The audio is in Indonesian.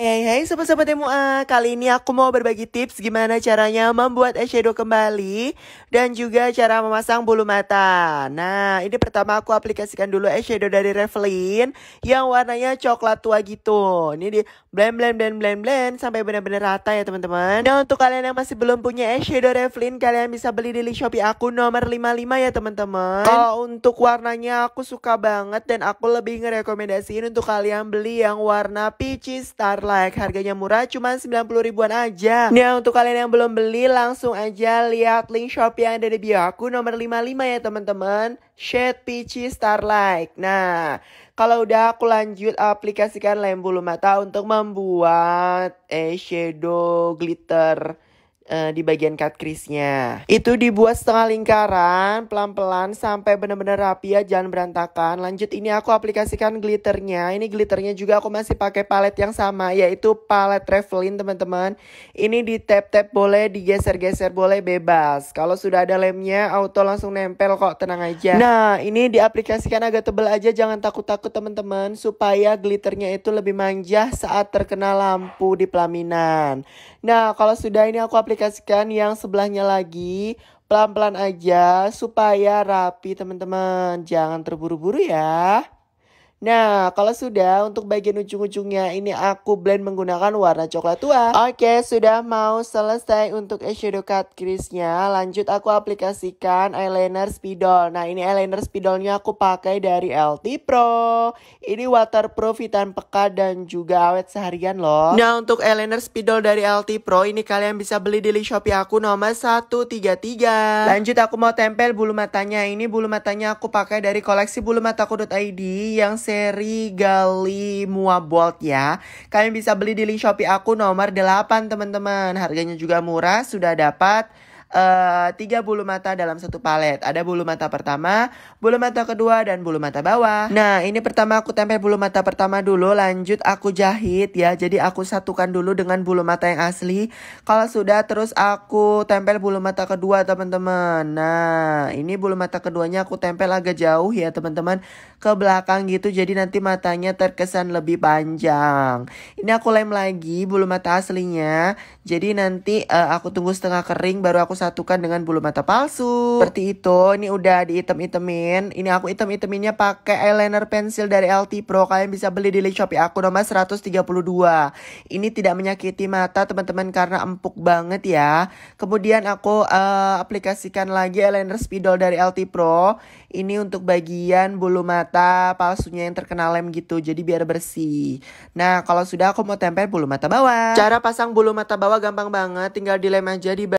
Hey hey sobat-sobat MUA, kali ini aku mau berbagi tips gimana caranya membuat eyeshadow kembali dan juga cara memasang bulu mata. Nah, ini pertama aku aplikasikan dulu eyeshadow dari Revlon yang warnanya coklat tua gitu. Ini di blend blend blend blend blend sampai benar-benar rata ya teman-teman. Nah, untuk kalian yang masih belum punya eyeshadow Revlon, kalian bisa beli di Shopee aku nomor 55 ya teman-teman. Kalau untuk warnanya aku suka banget dan aku lebih ngerekomendasiin untuk kalian beli yang warna peachy star like Harganya murah cuma 90 ribuan aja Nah untuk kalian yang belum beli langsung aja lihat link shop yang ada di bio aku nomor 55 ya teman-teman Shade Peachy Starlight Nah kalau udah aku lanjut aplikasikan lem bulu mata untuk membuat eyeshadow glitter Eh, di bagian cut crease-nya. Itu dibuat setengah lingkaran, pelan-pelan sampai benar-benar rapi ya, jangan berantakan. Lanjut ini aku aplikasikan glitternya. Ini glitternya juga aku masih pakai palet yang sama, yaitu palet traveling teman-teman. Ini di tap-tap boleh, digeser-geser boleh, bebas. Kalau sudah ada lemnya, auto langsung nempel kok, tenang aja. Nah, ini diaplikasikan agak tebel aja, jangan takut-takut teman-teman, supaya glitternya itu lebih manja saat terkena lampu di pelaminan. Nah, kalau sudah ini aku aplikasikan aplikasikan yang sebelahnya lagi pelan-pelan aja supaya rapi teman-teman. Jangan terburu-buru ya. Nah, kalau sudah untuk bagian ujung-ujungnya ini aku blend menggunakan warna coklat tua. Oke, sudah mau selesai untuk eyeshadow cut crease-nya. Lanjut aku aplikasikan eyeliner spidol. Nah, ini eyeliner spidolnya aku pakai dari LT Pro. Ini waterproof, hitam peka, dan juga awet seharian loh. Nah, untuk eyeliner spidol dari LT Pro ini kalian bisa beli di Shopee aku nomor 133. Lanjut aku mau tempel bulu matanya. Ini bulu matanya aku pakai dari koleksi bulu mataku.id yang seri Gali Muabolt ya. Kalian bisa beli di link Shopee aku nomor 8 teman-teman. Harganya juga murah, sudah dapat uh, tiga bulu mata dalam satu palet. Ada bulu mata pertama, bulu mata kedua, dan bulu mata bawah. Nah, ini pertama aku tempel bulu mata pertama dulu, lanjut aku jahit ya. Jadi aku satukan dulu dengan bulu mata yang asli. Kalau sudah, terus aku tempel bulu mata kedua, teman-teman. Nah, ini bulu mata keduanya aku tempel agak jauh ya, teman-teman. Ke belakang gitu, jadi nanti matanya terkesan lebih panjang. Ini aku lem lagi bulu mata aslinya. Jadi nanti uh, aku tunggu setengah kering, baru aku satukan dengan bulu mata palsu. Seperti itu, ini udah diitem-itemin. Ini aku item-iteminnya pakai eyeliner pensil dari LT Pro. Kalian bisa beli di link Shopee aku nomor 132. Ini tidak menyakiti mata teman-teman karena empuk banget ya. Kemudian aku uh, aplikasikan lagi eyeliner spidol dari LT Pro. Ini untuk bagian bulu mata palsunya yang terkena lem gitu. Jadi biar bersih. Nah, kalau sudah aku mau tempel bulu mata bawah. Cara pasang bulu mata bawah gampang banget, tinggal dilem aja di